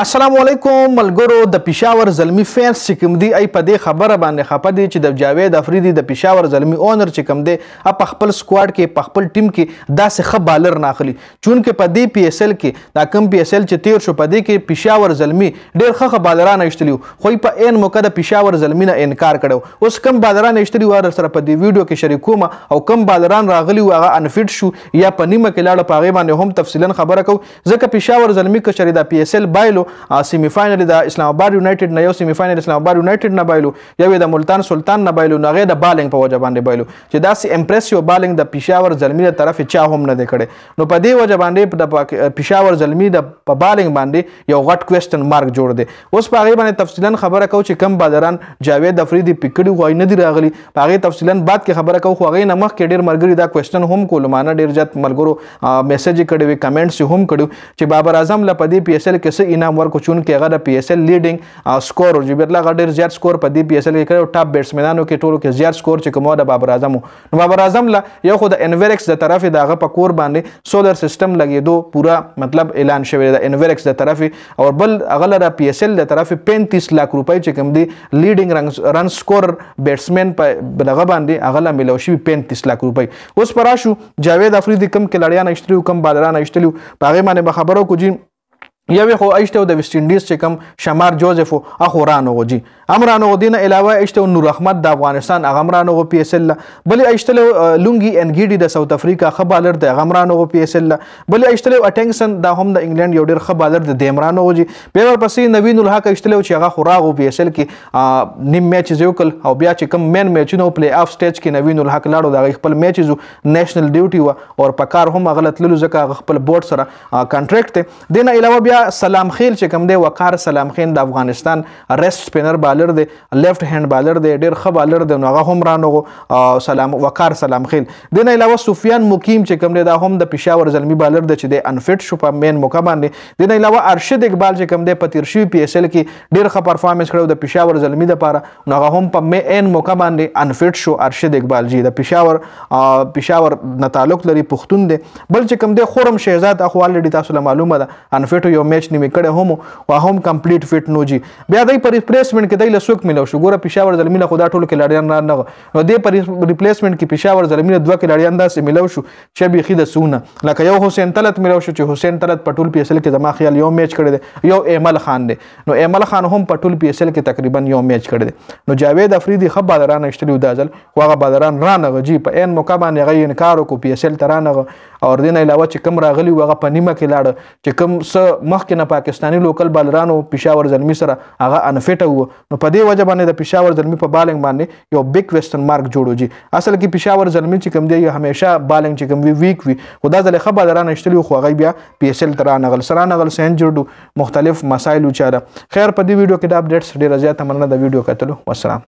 السلام علیکم ملګرو د پېښور زلمی فینس چې کوم دی ای په دې خبره باندې خپه دي چې د جاوید افریدي د پېښور زلمی اونر چې کوم دی په خپل سکواډ کې په خپل ټیم کې داسې ښه بالر ناخلي چونکې په دې پی ایس ایل کې دا کم پی ایس ایل چې تیر شو په دې کې پېښور زلمی ډېر ښه ښه بالران ایشتلی خو په عین موقع د پېښور زلمی نه انکار کړو اوس کم بالران ایشتلی و سره په دې ویډیو کې شریکوم او کم بالران راغلي و هغه انفټ شو یا په نیمه کې لاړه په هغې باندې هم تفصیلا خبره کوو ځکه پېښور زلمی کچرې دا پی ایس ایل بایلو سیمی فائنل د اسلام آباد یونایټډ نه یو سیمی فائنل اسلام آباد یونایټډ نه بایلو یو د ملتان سلطان نه بایلو نغه د بالینګ په وجه باندې بایلو چې داسې امپریسیو بالینګ د پېښور زلمی له طرف چا هم نه دی کړی نو په دې وجه باندې د پېښور زلمی د په بالینګ باندې یو غټ کوېشن مارک جوړ دی اوس په هغه باندې تفصیلا خبره کو چې کم بازاران جاوید افریدي پکړی وای نه دی راغلی په هغه تفصیلا بعد کې خبره کو خو هغه نه مخ کې ډیر مرګري دا کوېشن هم کول مانه ډیر جات ملګرو میسج کړي وي کمنټس هم کړي چې بابر اعظم لپاره پی ایس ایل کې څه انعام ورکو چون کې هغه د پی ایس ایل لیډینګ سکور جبیر الله غډیر زیات سکور په دی پی ایس ایل کې کړو ټاپ بیټسمنانو کې ټولو کې زیات سکور چې کومه د بابر اعظم نو بابر اعظم لا یو خو د انوریکس د طرفه دغه په کور باندې سولر سیستم لګیدو پورا مطلب اعلان شوی د انوریکس د طرفه او بل اغله د پی ایس ایل د طرفه 35 لک روپۍ چې کوم دی لیډینګ رن سکور بیټسمن په دغه باندې اغله ملو شي 35 لک روپۍ اوس پراشو جاوید افریدی کم کلاړیان اشتریو کم بالران اشتلیو په هغه باندې خبرو کوجین یوې خو ایشته د ویسټ انډیز چې کوم شمار جوزف اخورانو غوجي امرانو دینه علاوه ایشته نور احمد د افغانستان اغمرانو پی اس ال بل ایشته لونګي انګیډي د ساوث افریقا خبالر د اغمرانو پی اس ال بل ایشته اټینګسن د هم د انګلند یو ډیر خبالر د دیمرانو غوجي په ور پسې نوین الحق ایشته چې هغه خوراغو پی اس ال کې نیم میچ زوکل او بیا چې کوم مین میچ نو پلی اف سټیج کې نوین الحق لاړو د خپل میچ زو نېشنل ډیوټي و او په کار هم غلط لولو ځکه خپل بورډ سره کانټریکټ دی دینه علاوه بیا سلام خیل چې کوم دی وقار سلام خین د افغانستان ریسټ سپینر بالر دی لیفت هند بالر دی ډیر ښه بالر دی نو هغه هم رانغو سلام وقار سلام خیل دین علاوه سفیان مقیم چې کوم دی دا هم د پېښور زلمی بالر دی چې دی انفټ شو په مین موقع باندې دین علاوه ارشد اقبال چې کوم دی په تیر شوي پی اس ایل کې ډیر ښه پرفارمنس کړو د پېښور زلمی د پاره نو هغه هم په مین موقع باندې انفټ شو ارشد اقبال جی د پېښور پېښور نه تعلق لري پښتون دی بل چې کوم دی خورم شهزاد اخوال لري تاسو معلومه ده انفټ یو یو میچ نیمه کړه هم او هم کمپلیټ فټ نو جی بیا دای پر ریپلیسمنت کې دای لسوک ملو شو ګوره پېښور زلمی نه خدا ټولو کې لاړیان نه نه نو دې پر ریپلیسمنت کې پېښور زلمی نه دوه کې لاړیان داسې ملو شو چې به خې د سونه لکه یو حسین تلت ملو شو چې حسین تلت په ټول پی اس ال کې زما خیال یو میچ کړي دی یو ایمل خان دی نو ایمل خان هم په ټول پی اس ال کې تقریبا یو میچ کړي دی نو جاوید افریدی خپ بادران اشتلیو دازل خو هغه بادران رانغه جی په ان مقام نه غي انکار کو پی اس ال ترانغه او دین علاوه چې کم راغلی وغه په نیمه کې لاړ چې کم س مخکې نه پاکستانی لوکل بالرانو پېښور زلمی سره هغه انفټ وو نو په دې وجه باندې د پېښور زلمی په بالنګ باندې یو بیگ ویسټرن مارک جوړو جی اصل کې پېښور زلمی چې کم دی همیشه بالنګ چې کم وی ویک وی خدا ځله خبر رانه شتلی خو هغه بیا پی ایس ایل تر نغل سره نغل سنجړو مختلف مسایل وچاره خیر په دې ویډیو کې د اپډیټس ډیر زیات مننه د ویډیو کتلو والسلام